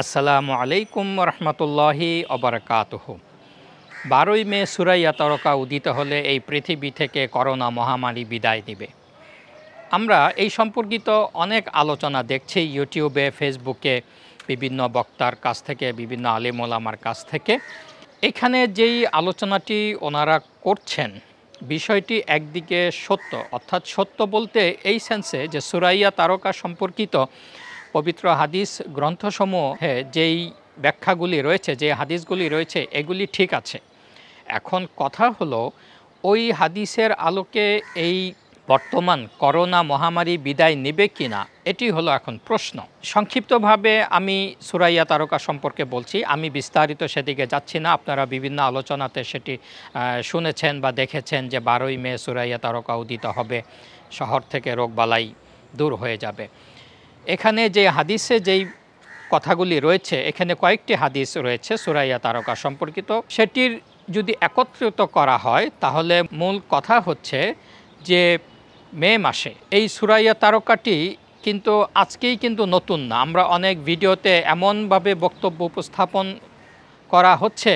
আসসালামু আলাইকুম রহমতুল্লাহি অবরকাত বারোই মে সুরাইয়া তরকা উদিত হলে এই পৃথিবী থেকে করোনা মহামারী বিদায় দিবে আমরা এই সম্পর্কিত অনেক আলোচনা দেখছি ইউটিউবে ফেসবুকে বিভিন্ন বক্তার কাছ থেকে বিভিন্ন আলিমোলামার কাছ থেকে এখানে যেই আলোচনাটি ওনারা করছেন বিষয়টি একদিকে সত্য অর্থাৎ সত্য বলতে এই সেন্সে যে সুরাইয়া তারকা সম্পর্কিত পবিত্র হাদিস গ্রন্থসমূহে যেই ব্যাখ্যাগুলি রয়েছে যে হাদিসগুলি রয়েছে এগুলি ঠিক আছে এখন কথা হলো ওই হাদিসের আলোকে এই বর্তমান করোনা মহামারী বিদায় নেবে কি না এটি হলো এখন প্রশ্ন সংক্ষিপ্তভাবে আমি সুরাইয়া তারকা সম্পর্কে বলছি আমি বিস্তারিত সেদিকে যাচ্ছি না আপনারা বিভিন্ন আলোচনাতে সেটি শুনেছেন বা দেখেছেন যে বারোই মে সুরাইয়া তারকা উদিত হবে শহর থেকে রোগবালাই দূর হয়ে যাবে এখানে যে হাদিসে যেই কথাগুলি রয়েছে এখানে কয়েকটি হাদিস রয়েছে সুরাইয়া তারকা সম্পর্কিত সেটির যদি একত্রিত করা হয় তাহলে মূল কথা হচ্ছে যে মে মাসে এই সুরাইয়া তারকাটি কিন্তু আজকেই কিন্তু নতুন না আমরা অনেক ভিডিওতে এমনভাবে বক্তব্য উপস্থাপন করা হচ্ছে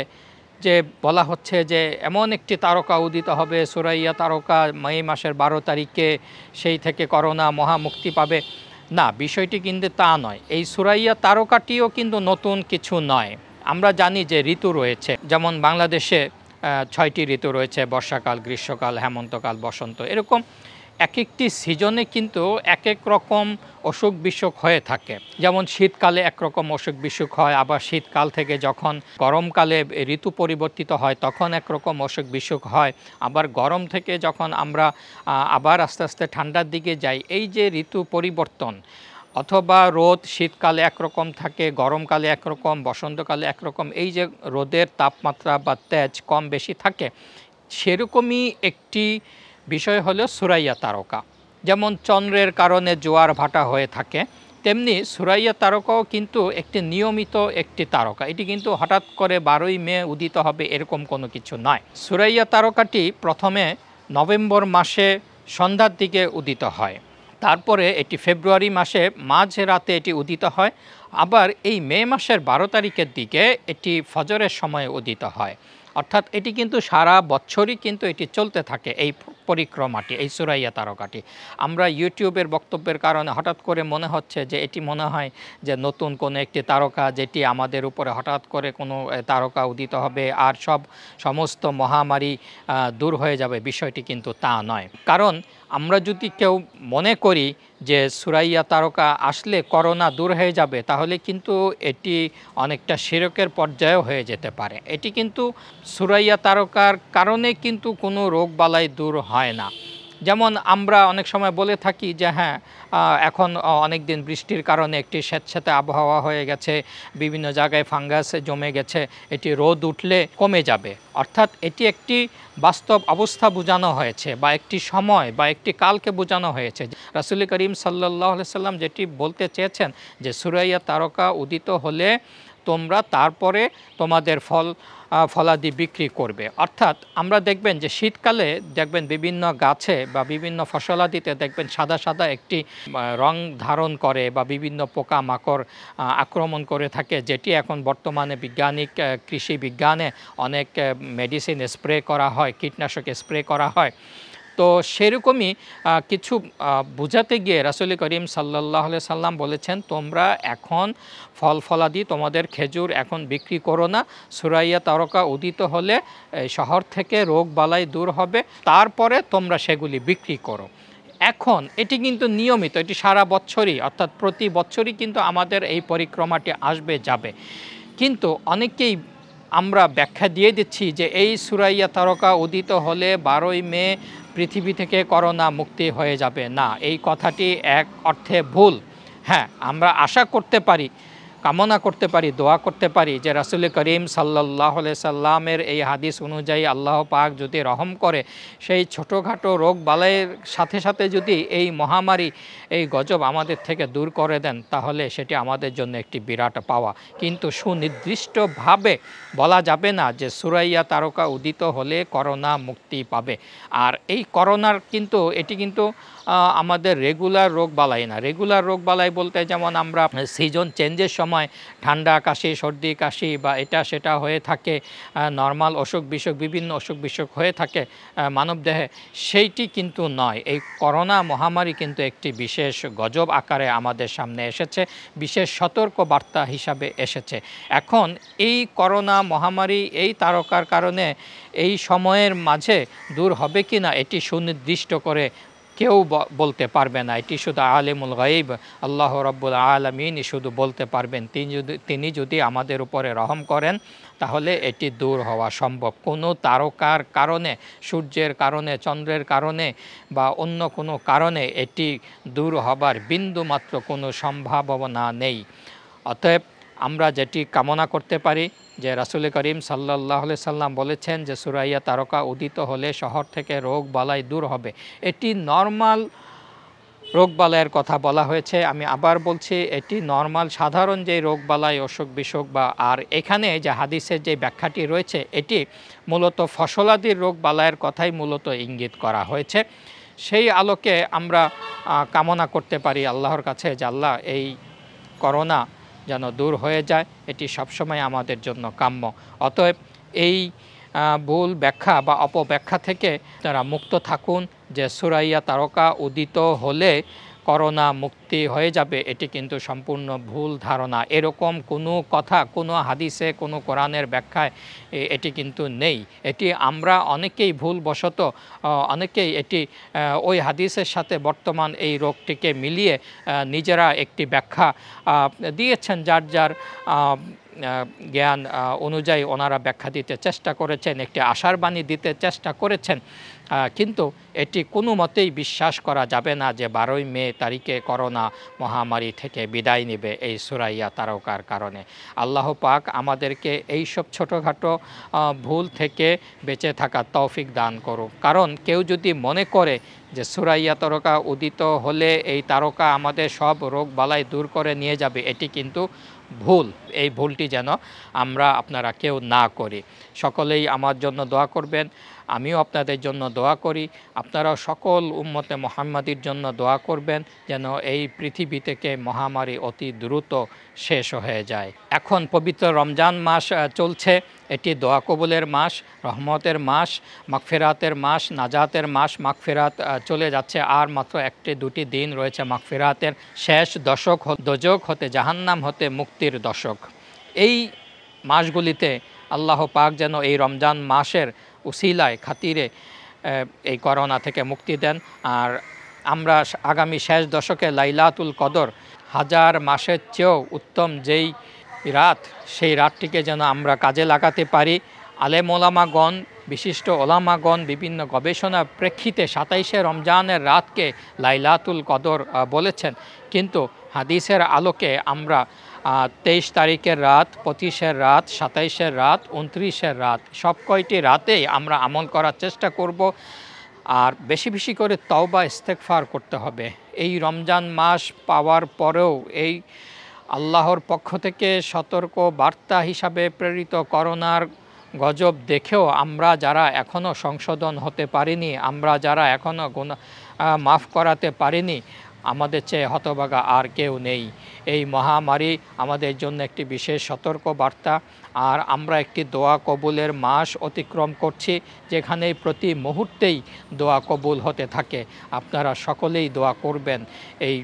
যে বলা হচ্ছে যে এমন একটি তারকা উদিত হবে সুরাইয়া তারকা মে মাসের বারো তারিখে সেই থেকে করোনা মহামুক্তি পাবে না বিষয়টি কিন্তু তা নয় এই সুরাইয়া তারকাটিও কিন্তু নতুন কিছু নয় আমরা জানি যে ঋতু রয়েছে যেমন বাংলাদেশে ছয়টি ঋতু রয়েছে বর্ষাকাল গ্রীষ্মকাল হেমন্তকাল বসন্ত এরকম এক একটি সিজনে কিন্তু এক এক রকম অসুখ বিসুখ হয়ে থাকে যেমন শীতকালে একরকম অসুখ বিসুখ হয় আবার শীতকাল থেকে যখন গরমকালে ঋতু পরিবর্তিত হয় তখন একরকম অসুখ বিসুখ হয় আবার গরম থেকে যখন আমরা আবার আস্তে আস্তে ঠান্ডার দিকে যাই এই যে ঋতু পরিবর্তন অথবা রোদ শীতকালে একরকম থাকে গরমকালে একরকম বসন্তকালে একরকম এই যে রোদের তাপমাত্রা বা তেজ কম বেশি থাকে সেরকমই একটি বিষয় হলো সুরাইয়া তারকা যেমন চন্দ্রের কারণে জোয়ার ভাটা হয়ে থাকে তেমনি সুরাইয়া তারকাও কিন্তু একটি নিয়মিত একটি তারকা এটি কিন্তু হঠাৎ করে বারোই মে উদিত হবে এরকম কোনো কিছু নয় সুরাইয়া তারকাটি প্রথমে নভেম্বর মাসে সন্ধ্যার দিকে উদিত হয় তারপরে এটি ফেব্রুয়ারি মাসে মাঝ রাতে এটি উদিত হয় আবার এই মে মাসের বারো তারিখের দিকে এটি ফজরের সময়ে উদিত হয় অর্থাৎ এটি কিন্তু সারা বছরই কিন্তু এটি চলতে থাকে এই পরিক্রমাটি এই সুরাইয়া তারকাটি আমরা ইউটিউবের বক্তব্যের কারণে হঠাৎ করে মনে হচ্ছে যে এটি মনে হয় যে নতুন কোনো একটি তারকা যেটি আমাদের উপরে হঠাৎ করে কোনো তারকা উদিত হবে আর সব সমস্ত মহামারী দূর হয়ে যাবে বিষয়টি কিন্তু তা নয় কারণ আমরা যদি কেউ মনে করি যে সুরাইয়া তারকা আসলে করোনা দূর হয়ে যাবে তাহলে কিন্তু এটি অনেকটা শিরকের পর্যায়েও হয়ে যেতে পারে এটি কিন্তু সুরাইয়া তারকার কারণে কিন্তু কোনো রোগ বালাই দূর হয় হয় না যেমন আমরা অনেক সময় বলে থাকি যে হ্যাঁ এখন অনেক দিন বৃষ্টির কারণে একটি স্বেচ্ছাতে আবহাওয়া হয়ে গেছে বিভিন্ন জায়গায় ফাঙ্গাস জমে গেছে এটি রোদ উঠলে কমে যাবে অর্থাৎ এটি একটি বাস্তব অবস্থা বোঝানো হয়েছে বা একটি সময় বা একটি কালকে বোঝানো হয়েছে রাসুল করিম সাল্লাহ সাল্লাম যেটি বলতে চেয়েছেন যে সুরাইয়া তারকা উদিত হলে তোমরা তারপরে তোমাদের ফল ফলাদি বিক্রি করবে অর্থাৎ আমরা দেখবেন যে শীতকালে দেখবেন বিভিন্ন গাছে বা বিভিন্ন ফসলাদিতে দেখবেন সাদা সাদা একটি রং ধারণ করে বা বিভিন্ন পোকা মাকড় আক্রমণ করে থাকে যেটি এখন বর্তমানে বিজ্ঞানিক কৃষি বিজ্ঞানে অনেক মেডিসিন স্প্রে করা হয় কীটনাশক স্প্রে করা হয় তো সেরকমই কিছু বোঝাতে গিয়ে রাসুল করিম সাল্লাহ সাল্লাম বলেছেন তোমরা এখন ফল ফলাদি তোমাদের খেজুর এখন বিক্রি করো না সুরাইয়া তারকা উদিত হলে শহর থেকে রোগ বালাই দূর হবে তারপরে তোমরা সেগুলি বিক্রি করো এখন এটি কিন্তু নিয়মিত এটি সারা বছরই অর্থাৎ প্রতি বছরই কিন্তু আমাদের এই পরিক্রমাটি আসবে যাবে কিন্তু অনেকেই আমরা ব্যাখ্যা দিয়ে দিচ্ছি যে এই সুরাইয়া তারকা উদিত হলে বারোই মে পৃথিবী থেকে করোনা মুক্তি হয়ে যাবে না এই কথাটি এক অর্থে ভুল হ্যাঁ আমরা আশা করতে পারি কামনা করতে পারি দোয়া করতে পারি যে রাসুল করিম সাল্লাহ সাল্লামের এই হাদিস অনুযায়ী আল্লাহ পাক যদি রহম করে সেই ছোটোখাটো রোগ বালাইয়ের সাথে সাথে যদি এই মহামারী এই গজব আমাদের থেকে দূর করে দেন তাহলে সেটি আমাদের জন্য একটি বিরাট পাওয়া কিন্তু সুনির্দিষ্টভাবে বলা যাবে না যে সুরাইয়া তারকা উদিত হলে করোনা মুক্তি পাবে আর এই করোনার কিন্তু এটি কিন্তু আমাদের রেগুলার রোগ বালাই না রেগুলার রোগ বালাই বলতে যেমন আমরা সিজন চেঞ্জের সময় ঠান্ডা কাশি সর্দি কাশি বা এটা সেটা হয়ে থাকে নর্মাল অসুখ বিসুখ বিভিন্ন অসুখ বিসুখ হয়ে থাকে মানবদেহে সেইটি কিন্তু নয় এই করোনা মহামারী কিন্তু একটি বিশেষ গজব আকারে আমাদের সামনে এসেছে বিশেষ সতর্ক বার্তা হিসাবে এসেছে এখন এই করোনা মহামারী এই তারকার কারণে এই সময়ের মাঝে দূর হবে কি না এটি সুনির্দিষ্ট করে কেউ বলতে পারবে না এটি শুধু আলিমুল গাইব আল্লাহ রব্বুল আলমিনই শুধু বলতে পারবেন তিনি যদি তিনি যদি আমাদের উপরে রহম করেন তাহলে এটি দূর হওয়া সম্ভব কোনো তারকার কারণে সূর্যের কারণে চন্দ্রের কারণে বা অন্য কোনো কারণে এটি দূর হবার বিন্দুমাত্র কোনো সম্ভাবনা নেই অতএব আমরা যেটি কামনা করতে পারি যে রাসুল করিম সাল্লাহ সাল্লাম বলেছেন যে সুরাইয়া তারকা উদিত হলে শহর থেকে রোগ বালাই দূর হবে এটি নর্মাল রোগ বালাইয়ের কথা বলা হয়েছে আমি আবার বলছি এটি নর্মাল সাধারণ যে রোগবালাই অসুখ বিসুখ বা আর এখানে যে হাদিসের যে ব্যাখ্যাটি রয়েছে এটি মূলত ফসলাদির বালাইয়ের কথাই মূলত ইঙ্গিত করা হয়েছে সেই আলোকে আমরা কামনা করতে পারি আল্লাহর কাছে যে আল্লাহ এই করোনা যেন দূর হয়ে যায় এটি সবসময় আমাদের জন্য কাম্য অতএব এই ভুল ব্যাখ্যা বা অপব্যাখ্যা থেকে তারা মুক্ত থাকুন যে সুরাইয়া তারকা উদিত হলে করোনা মুক্তি হয়ে যাবে এটি কিন্তু সম্পূর্ণ ভুল ধারণা এরকম কোনো কথা কোনো হাদিসে কোনো কোরআনের ব্যাখ্যায় এটি কিন্তু নেই এটি আমরা অনেকেই ভুলবশত অনেকেই এটি ওই হাদিসের সাথে বর্তমান এই রোগটিকে মিলিয়ে নিজেরা একটি ব্যাখ্যা দিয়েছেন যার যার জ্ঞান অনুযায়ী ওনারা ব্যাখ্যা দিতে চেষ্টা করেছেন একটি আশার বাণী দিতে চেষ্টা করেছেন কিন্তু এটি কোনো মতেই বিশ্বাস করা যাবে না যে বারোই মে তারিখে করোনা মহামারী থেকে বিদায় নেবে এই সুরাইয়া তারকার কারণে আল্লাহ পাক আমাদেরকে এই সব ছোটোখাটো ভুল থেকে বেঁচে থাকা তৌফিক দান করুক কারণ কেউ যদি মনে করে যে সুরাইয়া তারকা উদিত হলে এই তারকা আমাদের সব রোগ বালাই দূর করে নিয়ে যাবে এটি কিন্তু ভুল এই ভুলটি যেন আমরা আপনারা কেউ না করি সকলেই আমার জন্য দোয়া করবেন আমিও আপনাদের জন্য দোয়া করি আপনারাও সকল উম্মতে মোহাম্মদীর জন্য দোয়া করবেন যেন এই পৃথিবী থেকে মহামারী অতি দ্রুত শেষ হয়ে যায় এখন পবিত্র রমজান মাস চলছে এটি দোয়া কবুলের মাস রহমতের মাস মাগফেরাতের মাস নাজাতের মাস মাগফেরাত চলে যাচ্ছে আর মাত্র একটি দুটি দিন রয়েছে মাগফেরাতের শেষ দশক দোজক হতে জাহান্নাম হতে মুক্তির দশক এই মাসগুলিতে আল্লাহ পাক যেন এই রমজান মাসের উসিলায় খাতিরে এই করোনা থেকে মুক্তি দেন আর আমরা আগামী শেষ দশকে লাইলাতুল কদর হাজার মাসের চেয়েও উত্তম যেই রাত সেই রাতটিকে যেন আমরা কাজে লাগাতে পারি আলেম ওলামাগণ বিশিষ্ট ওলামাগণ বিভিন্ন গবেষণা প্রেক্ষিতে সাতাইশে রমজানের রাতকে লাইলাতুল কদর বলেছেন কিন্তু হাদিসের আলোকে আমরা তেইশ তারিখের রাত পঁচিশের রাত সাতাইশের রাত উনত্রিশের রাত সব কয়টি রাতেই আমরা আমল করার চেষ্টা করব আর বেশি বেশি করে তওবা ইস্তেকফার করতে হবে এই রমজান মাস পাওয়ার পরেও এই আল্লাহর পক্ষ থেকে সতর্ক বার্তা হিসাবে প্রেরিত করোনার গজব দেখেও আমরা যারা এখনও সংশোধন হতে পারিনি আমরা যারা এখনও গুণা মাফ করাতে পারিনি আমাদের চেয়ে হতভাগা আর কেউ নেই এই মহামারী আমাদের জন্য একটি বিশেষ সতর্ক বার্তা আর আমরা একটি দোয়া কবুলের মাস অতিক্রম করছি যেখানে প্রতি মুহূর্তেই দোয়া কবুল হতে থাকে আপনারা সকলেই দোয়া করবেন এই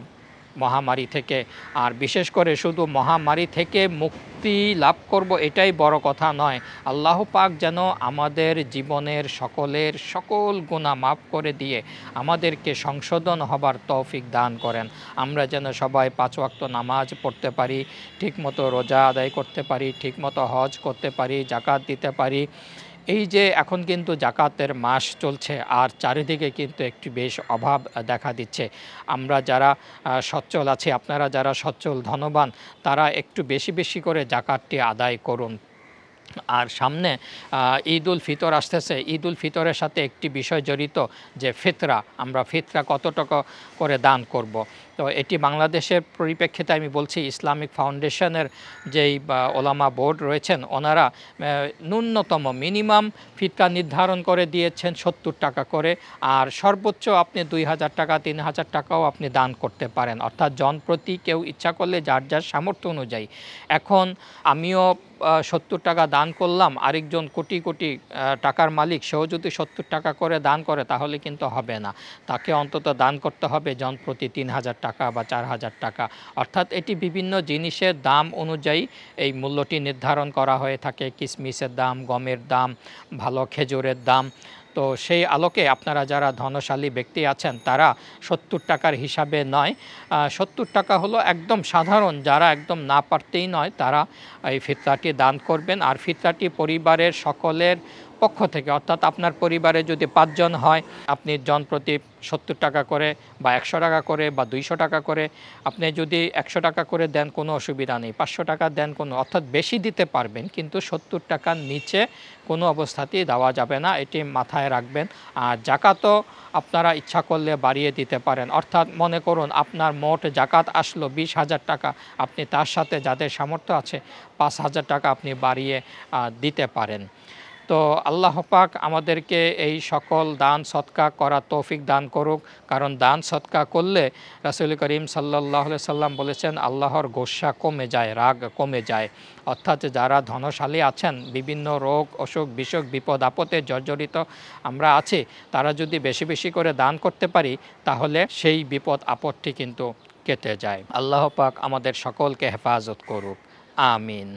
মহামারী থেকে আর বিশেষ করে শুধু মহামারী থেকে মুক্তি লাভ করব এটাই বড় কথা নয় আল্লাহ পাক যেন আমাদের জীবনের সকলের সকল গুণা মাফ করে দিয়ে আমাদেরকে সংশোধন হবার তৌফিক দান করেন আমরা যেন সবাই পাঁচ ওয়াক্ত নামাজ পড়তে পারি ঠিকমতো রোজা আদায় করতে পারি ঠিকমতো হজ করতে পারি জাকাত দিতে পারি এই যে এখন কিন্তু জাকাতের মাস চলছে আর চারিদিকে কিন্তু একটি বেশ অভাব দেখা দিচ্ছে আমরা যারা সচ্ছল আছি আপনারা যারা সচ্ছল ধনবান তারা একটু বেশি বেশি করে জাকাতটি আদায় করুন আর সামনে ঈদ উল ফিতর আসতেছে ঈদ উল ফিতরের সাথে একটি বিষয় জড়িত যে ফিতরা আমরা ফিতরা কতটুকু করে দান করব। তো এটি বাংলাদেশের পরিপ্রেক্ষিতে আমি বলছি ইসলামিক ফাউন্ডেশনের যেই ওলামা বোর্ড রয়েছেন ওনারা ন্যূনতম মিনিমাম ফিটকা নির্ধারণ করে দিয়েছেন সত্তর টাকা করে আর সর্বোচ্চ আপনি দুই হাজার টাকা তিন হাজার টাকাও আপনি দান করতে পারেন অর্থাৎ জনপ্রতি কেউ ইচ্ছা করলে যার যার সামর্থ্য অনুযায়ী এখন আমিও সত্তর টাকা দান করলাম আরেকজন কোটি কোটি টাকার মালিক সেও যদি সত্তর টাকা করে দান করে তাহলে কিন্তু হবে না তাকে অন্তত দান করতে হবে জনপ্রতি তিন হাজার টাকা বা চার হাজার টাকা অর্থাৎ এটি বিভিন্ন জিনিসের দাম অনুযায়ী এই মূল্যটি নির্ধারণ করা হয়ে থাকে কিসমিসের দাম গমের দাম ভালো খেজুরের দাম তো সেই আলোকে আপনারা যারা ধনশালী ব্যক্তি আছেন তারা সত্তর টাকার হিসাবে নয় সত্তর টাকা হলো একদম সাধারণ যারা একদম না পারতেই নয় তারা এই ফিতরাটি দান করবেন আর ফিতরাটি পরিবারের সকলের পক্ষ থেকে অর্থাৎ আপনার পরিবারে যদি পাঁচজন হয় আপনি জন প্রতি সত্তর টাকা করে বা একশো টাকা করে বা দুইশো টাকা করে আপনি যদি একশো টাকা করে দেন কোনো অসুবিধা নেই পাঁচশো টাকা দেন কোনো অর্থাৎ বেশি দিতে পারবেন কিন্তু সত্তর টাকার নিচে কোনো অবস্থাতেই দেওয়া যাবে না এটি মাথায় রাখবেন আর জাকাতও আপনারা ইচ্ছা করলে বাড়িয়ে দিতে পারেন অর্থাৎ মনে করুন আপনার মোট জাকাত আসলো বিশ হাজার টাকা আপনি তার সাথে যাদের সামর্থ্য আছে পাঁচ হাজার টাকা আপনি বাড়িয়ে দিতে পারেন তো আল্লাহ পাক আমাদেরকে এই সকল দান সৎকা করা তৌফিক দান করুক কারণ দান সৎকা করলে রাসুল করিম সাল্লাহ সাল্লাম বলেছেন আল্লাহর গোসা কমে যায় রাগ কমে যায় অর্থাৎ যারা ধনশালী আছেন বিভিন্ন রোগ অসুখ বিসুখ বিপদ আপদে জর্জরিত আমরা আছি তারা যদি বেশি বেশি করে দান করতে পারি তাহলে সেই বিপদ আপদটি কিন্তু কেটে যায় আল্লাহ পাক আমাদের সকলকে হেফাজত করুক আমিন